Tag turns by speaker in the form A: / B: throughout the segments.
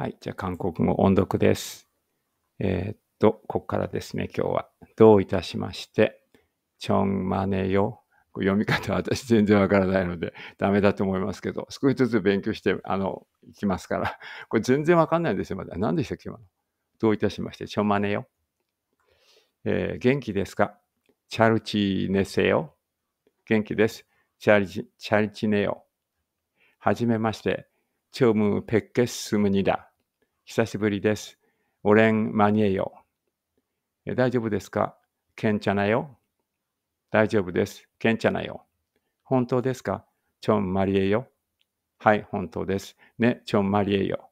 A: はい。じゃあ、韓国語音読です。えー、っと、ここからですね、今日は。どういたしまして、ちょんまねよ。読み方は私全然わからないので、ダメだと思いますけど、少しずつ勉強して、あの、いきますから。これ全然わかんないんですよ、まだ。何でしたっけ、今の。どういたしまして、ちょんまねよ。えー、元気ですかチャルチネセヨ。元気です。チャルチ、チャリチネヨ。はじめまして。チョムペッケスムニダ。久しぶりです。おれん間にえよ。大丈夫ですかけんちゃなよ。大丈夫です。けんちゃなよ。本当ですかちょんまりえよ。はい、本当です。ね、ちょんまりえよ。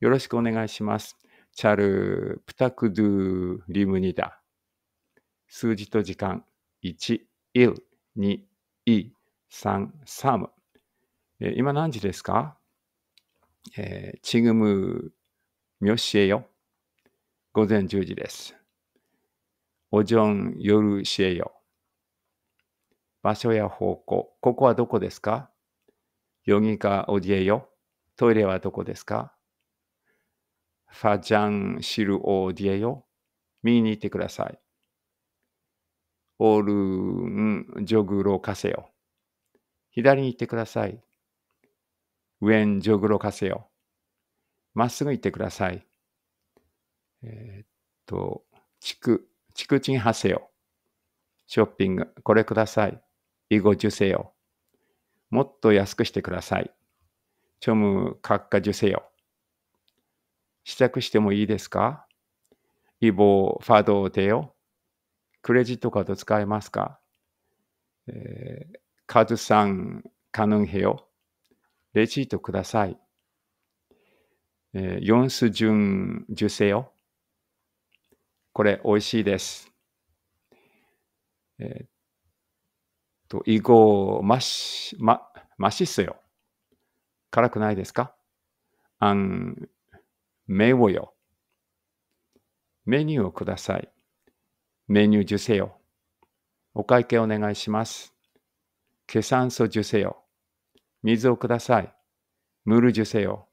A: よろしくお願いします。チャルプタクドゥリムニダ。数字と時間。1、イル、2、イ、3、サム。今何時ですか、えー、チグム見教えよ。午前10時です。おじょん夜教えよ。場所や方向、ここはどこですかヨギカおじえよ。トイレはどこですかファジャンシルオーディエよ。見に行ってください。オールンジョグロカセよ。左に行ってください。ウェンジョグロカセよ。まっすぐ行ってください。えー、っと、ちく、ちくちんはせよ。ショッピング、これください。いごじゅせよ。もっと安くしてください。チョムかっかじゅせよ。試着してもいいですかいぼ、ファドテヨ。クレジットカード使えますか、えー、カズさん、カヌンヘよ。レシートください。えー、ヨンスジュンジュセヨ。これ、美味しいです。えー、っと、イゴマシ、マ、マシスよ。辛くないですかあん、メウよ。メニューをください。メニューュせよ。お会計お願いします。ンソ・ジュせよ。水をください。ムールュせよ。